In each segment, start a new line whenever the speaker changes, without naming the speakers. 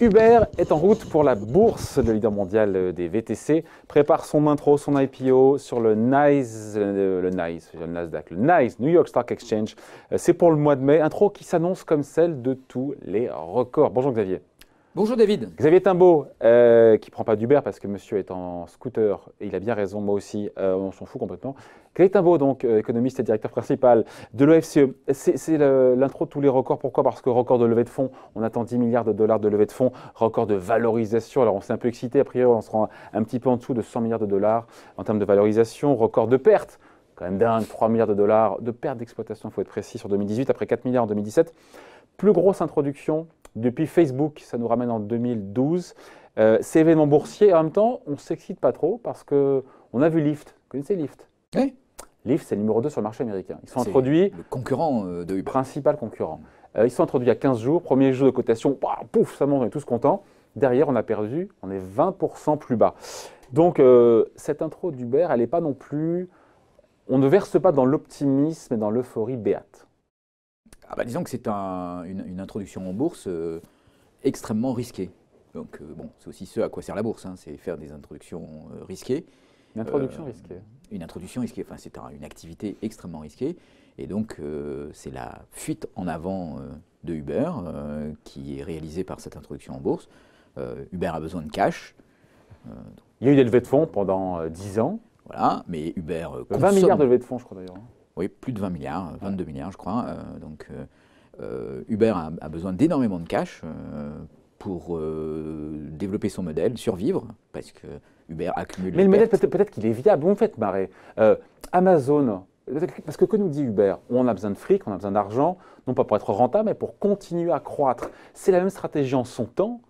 Uber est en route pour la bourse. de leader mondial des VTC prépare son intro, son IPO sur le NICE, le NICE, le Nasdaq, le NICE, New York Stock Exchange. Euh, c'est pour le mois de mai. Intro qui s'annonce comme celle de tous les records. Bonjour Xavier. Bonjour David. Xavier Timbaud, euh, qui prend pas d'Uber parce que monsieur est en scooter, et il a bien raison, moi aussi, euh, on s'en fout complètement. Xavier Timbaud, donc euh, économiste et directeur principal de l'OFCE, c'est l'intro de tous les records. Pourquoi Parce que record de levée de fonds, on attend 10 milliards de dollars de levée de fonds, record de valorisation. Alors on s'est un peu excité, a priori on se rend un, petit peu en dessous de 100 milliards de dollars en termes de valorisation, record de pertes quand même dingue, 3 milliards de dollars de pertes d'exploitation, il faut être précis, sur 2018, après 4 milliards en 2017. Plus grosse introduction depuis Facebook, ça nous ramène en 2012. Euh, c'est événement boursier. En même temps, on s'excite pas trop parce que on a vu Lyft. Vous connaissez Lyft Oui. Lyft, c'est le numéro 2 sur le marché américain. Ils sont introduits. Le concurrent euh, de Uber. Principal concurrent. Euh, ils sont introduits il y a 15 jours. Premier jour de cotation, pouf, ça monte, on est tous contents. Derrière, on a perdu, on est 20% plus bas. Donc, cette intro d'Uber, elle n'est pas non plus. On ne verse pas dans l'optimisme et dans l'euphorie béate. Ah bah, disons que c'est une, introduction
en bourse euh, extrêmement risquée. Donc, euh, bon, c'est aussi ce à quoi sert la bourse, hein, c'est faire des introductions euh, risquées. Une introduction risquée. Une introduction risquée, enfin, c'est une activité extrêmement risquée. Et donc, c'est la fuite en avant de Uber qui est réalisée par cette introduction en bourse. Uber a besoin de cash. Il y a eu des levées de fonds pendant 10 ans. Voilà, mais Uber. 20 milliards de levées
de fonds, je crois d'ailleurs. Hein.
Oui, plus de 20 milliards, 22 milliards, je crois. Euh, donc, euh, euh, Uber a, besoin d'énormément de cash pour développer son modèle, survivre, parce
que Uber accumule. Mais le modèle, peut-être qu'il est viable. En fait, marrer. Amazon, parce que que nous dit Uber On a besoin de fric, on a besoin d'argent, non pas pour être rentable, mais pour continuer à croître. C'est la même stratégie en son temps.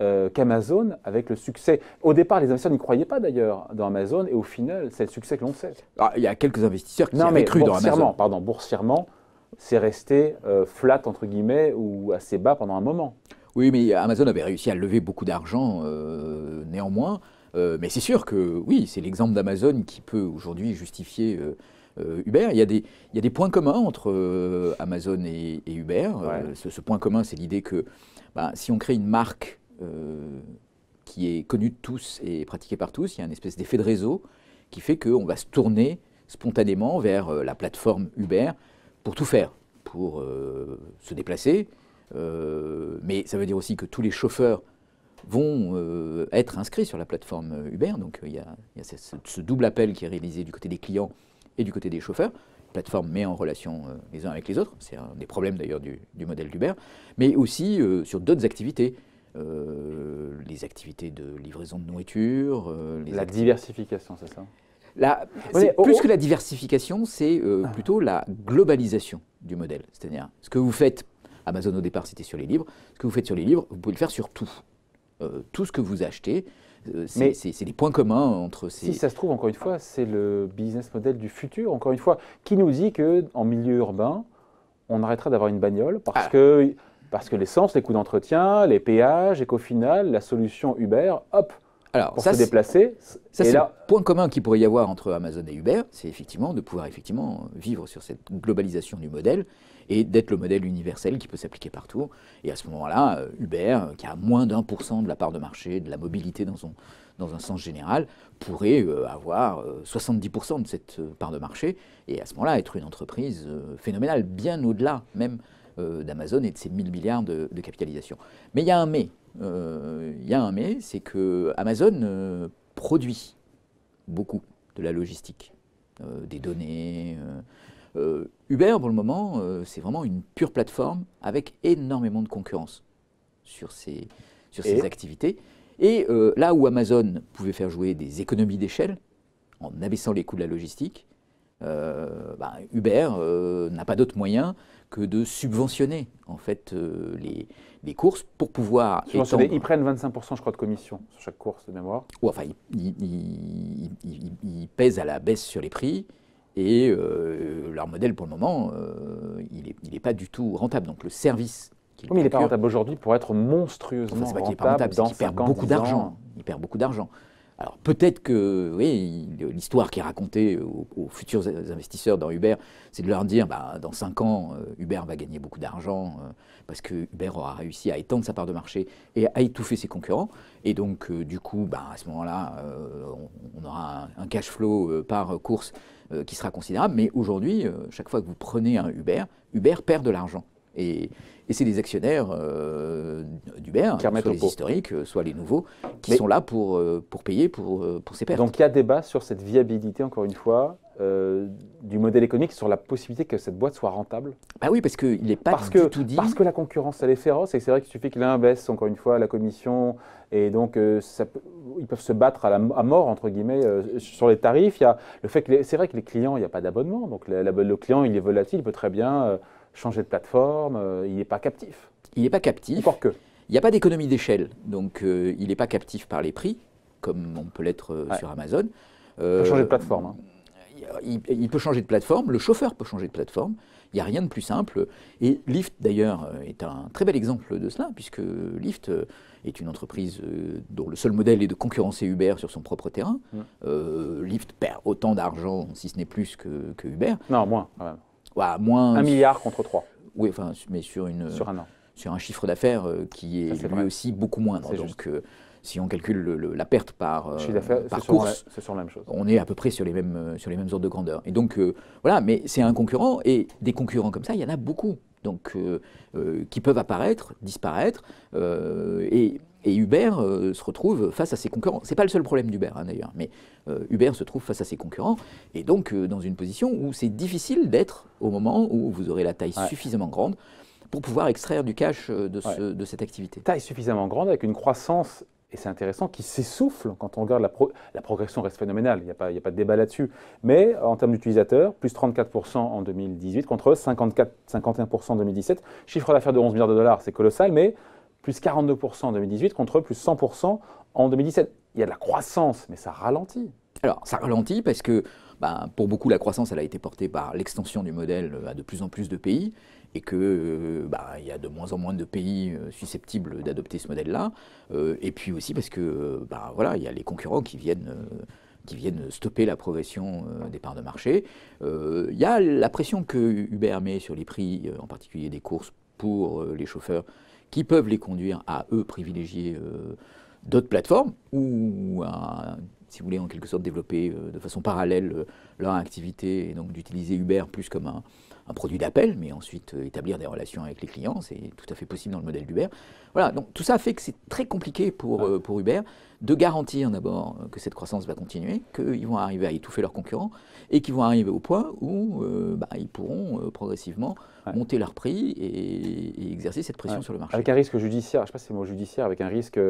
Euh, qu'Amazon avec le succès. Au départ, les investisseurs n'y croyaient pas d'ailleurs dans Amazon et au final, c'est le succès que l'on sait. Ah, il y a quelques investisseurs qui non, cru dans Amazon. Pardon, boursièrement, c'est resté euh, flat entre guillemets ou assez bas pendant un moment. Oui, mais Amazon avait réussi à lever beaucoup d'argent euh, néanmoins.
mais c'est sûr que oui, c'est l'exemple d'Amazon qui peut aujourd'hui justifier Uber. Il y, a des, il des, points communs entre Amazon et, Uber. Ce, point commun, c'est l'idée que ben, si on crée une marque euh, qui est connu de tous et pratiqué par tous. Il y a une espèce d'effet de réseau qui fait qu'on va se tourner spontanément vers euh, la plateforme Uber pour tout faire, pour euh, se déplacer. mais ça veut dire aussi que tous les chauffeurs vont être inscrits sur la plateforme Uber. Donc il y a, ce, double appel qui est réalisé du côté des clients et du côté des chauffeurs. La plateforme met en relation les uns avec les autres. C'est un des problèmes d'ailleurs du, du modèle d'Uber. Mais aussi sur d'autres activités. Euh, les activités de livraison de nourriture. Euh, la diversification, c'est ça la, oh, plus oh. que la diversification, c'est euh, ah. plutôt la globalisation du modèle. C'est-à-dire, ce que vous faites, Amazon au départ c'était sur les livres, ce que vous faites sur les livres, vous pouvez le faire sur tout. tout ce que vous achetez, c'est
des points communs entre ces. Si ça se trouve, encore une fois, c'est le business model du futur. Encore une fois, qui nous dit qu'en milieu urbain, on arrêtera d'avoir une bagnole parce ah. que parce que l'essence, les coûts d'entretien, les péages, et qu'au final, la solution Uber, hop, Alors, pour se déplacer. c'est là...
le point commun qu'il pourrait y avoir entre Amazon et Uber, c'est effectivement de
pouvoir effectivement
vivre sur cette globalisation du modèle et d'être le modèle universel qui peut s'appliquer partout. Et à ce moment-là, euh, Uber, qui a moins d'un pour cent de la part de marché, de la mobilité dans, son, dans un sens général, pourrait euh, avoir 70% euh, de cette part de marché et à ce moment-là être une entreprise phénoménale, bien au-delà même euh, d'Amazon et de ses 1000 milliards de, capitalisation. Mais il y a un mais. Euh, il y a un mais, c'est que Amazon euh, produit beaucoup de la logistique, des données. Uber, pour le moment, c'est vraiment une pure plateforme avec énormément de concurrence sur ses, sur activités. Et là où Amazon pouvait faire jouer des économies d'échelle en abaissant les coûts de la logistique, euh, bah, Uber euh, n'a pas d'autre moyen que de subventionner en fait euh, les, courses pour pouvoir Ils prennent 25% je crois de commission sur chaque course de mémoire. Ou enfin, ils, pèsent à la baisse sur les prix et leur modèle pour le moment, il n'est pas du tout rentable. Donc le service... Oui, mais il n'est pas rentable aujourd'hui pour être monstrueusement enfin, est pas rentable, pas rentable, perd beaucoup d'argent. Il perd beaucoup d'argent. Alors peut-être que oui, l'histoire qui est racontée aux, futurs investisseurs dans Uber, c'est de leur dire bah, dans 5 ans, euh, Uber va gagner beaucoup d'argent euh, parce que Uber aura réussi à étendre sa part de marché et à étouffer ses concurrents. Et donc euh, du coup, bah, à ce moment-là, on, aura un cash flow par course qui sera considérable. Mais aujourd'hui, chaque fois que vous prenez un Uber, Uber perd de l'argent. Et, c'est les actionnaires euh, d'Uber, soit les historiques, euh, soit les nouveaux, qui sont là pour, euh, pour
payer pour, euh, pour ces pertes. Donc il y a débat sur cette viabilité, encore une fois, du modèle économique sur la possibilité que cette boîte soit rentable Bah oui, parce qu'il n'est pas parce que, tout dit. Parce que la concurrence, elle est féroce, et c'est vrai qu'il suffit que l'un baisse, encore une fois, la commission, et donc ils peuvent se battre à, mort, entre guillemets, sur les tarifs. Il a le fait que c'est vrai que les clients, il n'y a pas d'abonnement, donc le client, il est volatile, il peut très bien changer de plateforme, euh, il n'est pas captif. Il
n'est pas captif. Encore que. Il n'y a pas d'économie d'échelle, donc euh, il n'est pas captif par les prix, comme on peut l'être euh, sur Amazon. il peut changer de plateforme. Hein. Il, peut changer de plateforme, le chauffeur peut changer de plateforme, il n'y a rien de plus simple. Et Lyft, d'ailleurs, est un très bel exemple de cela, puisque Lyft est une entreprise dont le seul modèle est de concurrencer Uber sur son propre terrain. Mm. Lyft perd autant d'argent, si ce n'est plus, que, que Uber. Non, moins, quand moins, un milliard contre 3. Oui, enfin, mais sur, une, sur, un, chiffre d'affaires euh, qui est, lui aussi beaucoup moindre. Donc, euh, si on calcule la perte par, euh, par course, c'est
sur la même chose. on est à
peu près sur les mêmes, euh, sur les mêmes ordres de grandeur. Et donc, voilà, mais c'est un concurrent, et des concurrents comme ça, il y en a beaucoup, donc, qui peuvent apparaître, disparaître, et et Uber euh, se retrouve face à ses concurrents. Ce n'est pas le seul problème d'Uber, hein, d'ailleurs, mais euh, Uber se trouve face à ses concurrents, et donc euh, dans une position où c'est difficile d'être au moment où vous aurez la taille suffisamment grande pour pouvoir extraire du cash de,
cette activité. Taille suffisamment grande avec une croissance et c'est intéressant, qui s'essouffle quand on regarde la, pro la progression reste phénoménale, il n'y a, a, pas de débat là-dessus. Mais en termes d'utilisateurs, plus 34% en 2018 contre 54, 51% en 2017. Chiffre d'affaires de 11 milliards de dollars, c'est colossal, mais plus 42% en 2018 contre plus 100% en 2017. Il y a de la croissance, mais ça ralentit.
Alors, ça ralentit parce que bah, pour beaucoup,
la croissance, elle a été portée
par l'extension du modèle euh, à de plus en plus de pays et qu'il euh, bah, y a de moins en moins de pays euh, susceptibles d'adopter ce modèle-là. et puis aussi parce que bah, voilà, il y a les concurrents qui viennent, qui viennent stopper la progression des parts de marché. Il y a la pression que Uber met sur les prix, en particulier des courses pour les chauffeurs qui peuvent les conduire à, eux, privilégier euh, d'autres plateformes ou à, si vous voulez, en quelque sorte développer euh, de façon parallèle euh, leur activité et donc d'utiliser Uber plus comme un, un produit d'appel, mais ensuite euh, établir des relations avec les clients, c'est tout à fait possible dans le modèle d'Uber. Voilà, donc tout ça fait que c'est très compliqué pour, euh, pour Uber de garantir d'abord euh, que cette croissance va continuer, qu'ils vont arriver à étouffer leurs concurrents et qu'ils vont arriver au point où bah, ils pourront progressivement monter leur prix et, exercer cette pression sur le marché.
Avec un risque judiciaire, je ne sais pas si c'est le judiciaire, avec un risque...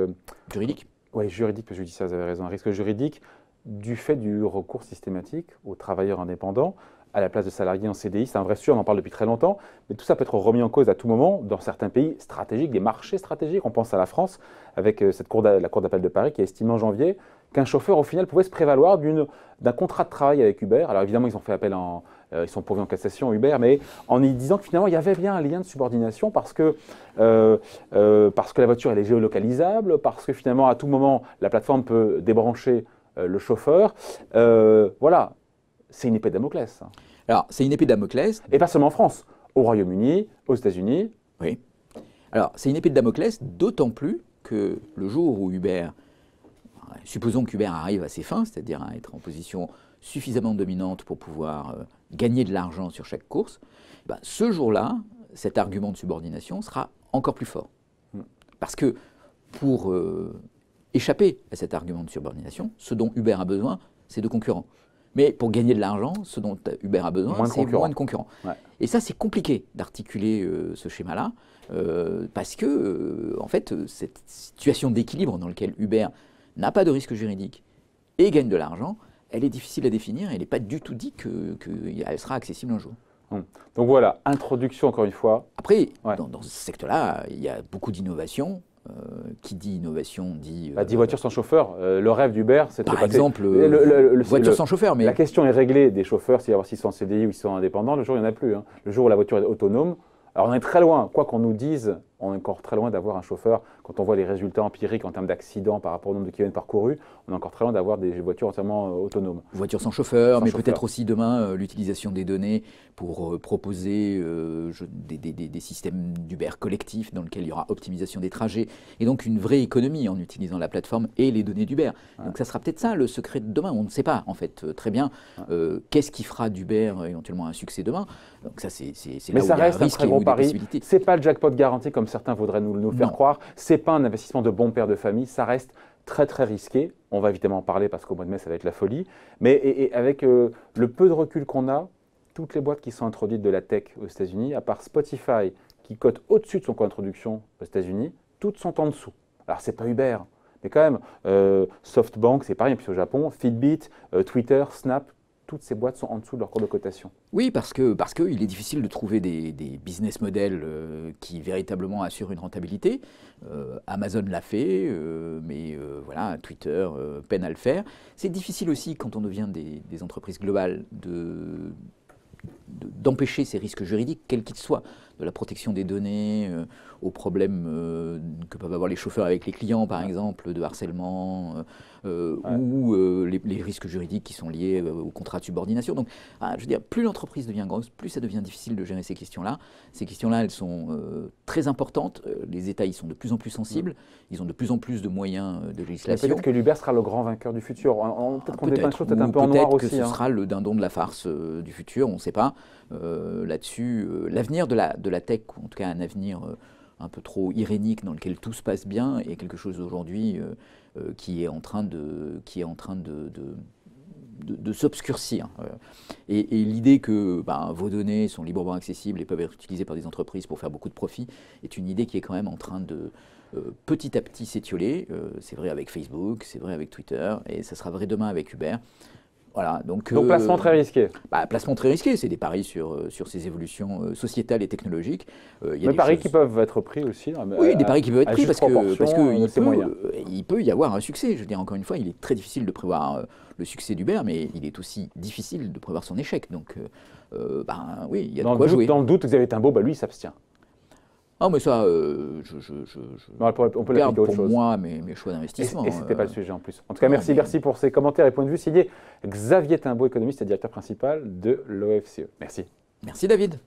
juridique Oui, juridique, parce que judiciaire, vous avez raison, un risque juridique du fait du recours systématique aux travailleurs indépendants à la place de salariés en CDI. C'est un vrai sujet, on en parle depuis très longtemps, mais tout ça peut être remis en cause à tout moment dans certains pays stratégiques, des marchés stratégiques. On pense à la France, avec euh, cette cour la Cour d'appel de Paris qui a estimé en janvier qu'un chauffeur, au final, pouvait se prévaloir d'un contrat de travail avec Uber. Alors évidemment, ils ont fait appel euh, ils sont pourvus en cassation, Uber, mais en y disant que finalement, il y avait bien un lien de subordination parce que, euh, parce que la voiture, elle est géolocalisable, parce que finalement, à tout moment, la plateforme peut débrancher le chauffeur. voilà, c'est une épée de Damoclès. Alors, c'est une épée de Damoclès. Et pas seulement en France, au Royaume-Uni, aux États-Unis. Oui. Alors,
c'est une épée de Damoclès, d'autant plus que le jour où Hubert, euh, supposons qu'Hubert arrive à ses fins, c'est-à-dire à être en position suffisamment dominante pour pouvoir euh, gagner de l'argent sur chaque course, bah, ce jour-là, cet argument de subordination sera encore plus fort. Hmm. Parce que pour euh, échapper à cet argument de subordination, ce dont Hubert a besoin, c'est de concurrents. Mais pour gagner de l'argent, ce dont Uber a besoin, c'est moins de concurrents. Et ça, c'est compliqué d'articuler euh, ce schéma-là, euh, parce que, euh, en fait, cette situation d'équilibre dans laquelle Uber n'a pas de risque juridique et gagne de l'argent, elle est difficile à définir elle n'est pas du tout dit qu'elle sera accessible
un jour. Hum. Donc voilà, introduction encore une fois. Après, dans, dans ce secteur-là, il y a beaucoup d'innovations euh, qui dit innovation dit. Bah, euh, dit voiture sans chauffeur. Euh, le rêve d'Uber, c'est Par exemple, voiture sans chauffeur. Mais... La question est réglée des chauffeurs, s'ils sont en CDI ou s'ils sont indépendants. Le jour, il n'y en a plus. Hein. Le jour où la voiture est autonome. Alors, on est très loin. Quoi qu'on nous dise on est encore très loin d'avoir un chauffeur. Quand on voit les résultats empiriques en termes d'accidents par rapport au nombre de kilomètres parcourus, on est encore très loin d'avoir des voitures entièrement euh, autonomes. Voitures sans chauffeur, mais peut-être
aussi demain euh, l'utilisation des données pour euh, proposer des, systèmes d'Uber collectifs dans lequel il y aura optimisation des trajets et donc une vraie économie en utilisant la plateforme et les données d'Uber. Donc ça sera peut-être ça le secret de demain. On ne sait pas en fait très bien qu'est-ce qui fera d'Uber éventuellement un
succès demain. Donc ça c'est mais ça reste un très gros pari. C'est pas le jackpot garanti comme ça certains voudraient nous, nous faire croire. croire. C'est pas un investissement de bon père de famille, ça reste très très risqué. On va évidemment en parler parce qu'au mois de mai, ça va être la folie. Mais avec euh, le peu de recul qu'on a, toutes les boîtes qui sont introduites de la tech aux États-Unis, à part Spotify qui cote au-dessus de son introduction aux États-Unis, toutes sont en dessous. Alors c'est pas Uber, mais quand même, euh, SoftBank, c'est pareil, puis au Japon, Fitbit, euh, Twitter, Snap, toutes ces boîtes sont en dessous de leur cours de cotation.
Oui, parce que parce qu'il est difficile de trouver des, business models euh, qui véritablement assurent une rentabilité. Euh, Amazon l'a fait, euh, mais voilà, Twitter peine à le faire. C'est difficile aussi quand on devient des, des entreprises globales de d'empêcher ces risques juridiques, quels qu'ils soient, de la protection des données euh, aux problèmes euh, que peuvent avoir les chauffeurs avec les clients, par exemple, de harcèlement, euh, ou les, risques juridiques qui sont liés au contrat de subordination. Donc, ah, je veux dire, plus l'entreprise devient grosse, plus ça devient difficile de gérer ces questions-là. Ces questions-là, elles sont très importantes. Les États ils sont de plus en plus sensibles. Mm. Ils ont de plus en plus de moyens de législation. Peut-être que l'Uber
sera le grand vainqueur du futur. Peut-être ah, qu'on peut, -être un peu en que ce hein. sera
le dindon de la farce du futur, on ne sait pas. Euh, là-dessus euh, l'avenir de la, de la tech, ou en tout cas un avenir euh, un peu trop irénique dans lequel tout se passe bien, est quelque chose aujourd'hui qui est en train de, qui est en train de, de s'obscurcir. Et, l'idée que bah, vos données sont librement accessibles et peuvent être utilisées par des entreprises pour faire beaucoup de profits est une idée qui est quand même en train de petit à petit s'étioler. c'est vrai avec Facebook, c'est vrai avec Twitter, et ça sera vrai demain avec Uber donc, placement euh, très risqué. Bah, placement très risqué, c'est des paris sur, euh, sur ces évolutions euh, sociétales et technologiques. Mais des paris qui peuvent être pris aussi. oui, des paris qui peuvent être pris parce que, parce que il, peut, y avoir un succès. Je veux dire, encore une fois, il est très difficile de prévoir le succès d'Uber, mais il est aussi difficile de prévoir son échec. Donc, ben, oui, il y a de quoi jouer. Dans le doute, Xavier Timbo, bah, lui, il s'abstient. Non, ah, mais ça, euh, je,
je, je, on peut, on peut garde pour moi mes, choix d'investissement. Et, ce n'était hein, pas euh. le sujet en plus. En tout cas, merci, merci pour ces commentaires et points de vue. a Xavier Timbo, économiste et directeur principal de l'OFCE. Merci.
Merci David.